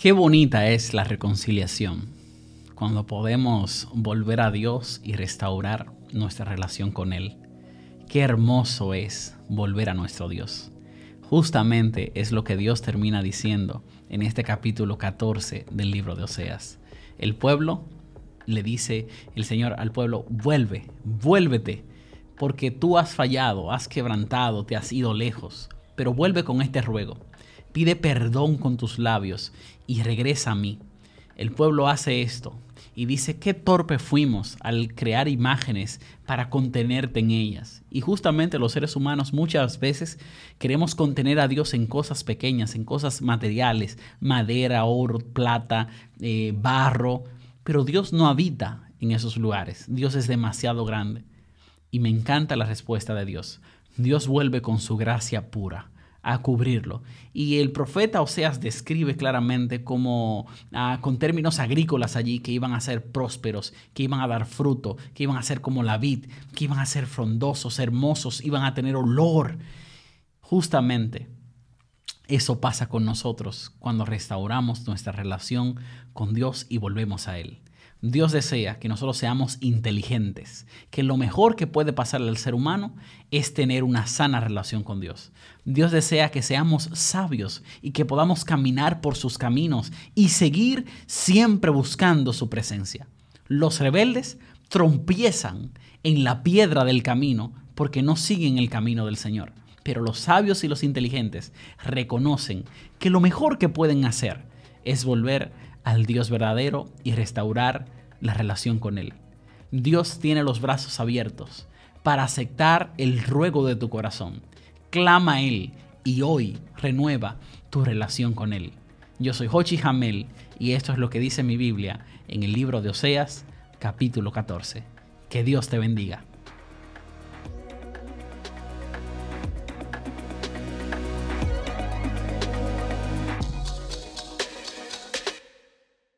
Qué bonita es la reconciliación, cuando podemos volver a Dios y restaurar nuestra relación con Él. Qué hermoso es volver a nuestro Dios. Justamente es lo que Dios termina diciendo en este capítulo 14 del libro de Oseas. El pueblo le dice el Señor al pueblo, vuelve, vuélvete, porque tú has fallado, has quebrantado, te has ido lejos, pero vuelve con este ruego. Pide perdón con tus labios y regresa a mí. El pueblo hace esto y dice, qué torpe fuimos al crear imágenes para contenerte en ellas. Y justamente los seres humanos muchas veces queremos contener a Dios en cosas pequeñas, en cosas materiales, madera, oro, plata, eh, barro, pero Dios no habita en esos lugares. Dios es demasiado grande. Y me encanta la respuesta de Dios. Dios vuelve con su gracia pura a cubrirlo. Y el profeta Oseas describe claramente como ah, con términos agrícolas allí que iban a ser prósperos, que iban a dar fruto, que iban a ser como la vid, que iban a ser frondosos, hermosos, iban a tener olor. Justamente eso pasa con nosotros cuando restauramos nuestra relación con Dios y volvemos a Él. Dios desea que nosotros seamos inteligentes, que lo mejor que puede pasarle al ser humano es tener una sana relación con Dios. Dios desea que seamos sabios y que podamos caminar por sus caminos y seguir siempre buscando su presencia. Los rebeldes trompiezan en la piedra del camino porque no siguen el camino del Señor. Pero los sabios y los inteligentes reconocen que lo mejor que pueden hacer es volver al Dios verdadero y restaurar la relación con Él. Dios tiene los brazos abiertos para aceptar el ruego de tu corazón. Clama a Él y hoy renueva tu relación con Él. Yo soy Hochi Hamel y esto es lo que dice mi Biblia en el libro de Oseas capítulo 14. Que Dios te bendiga.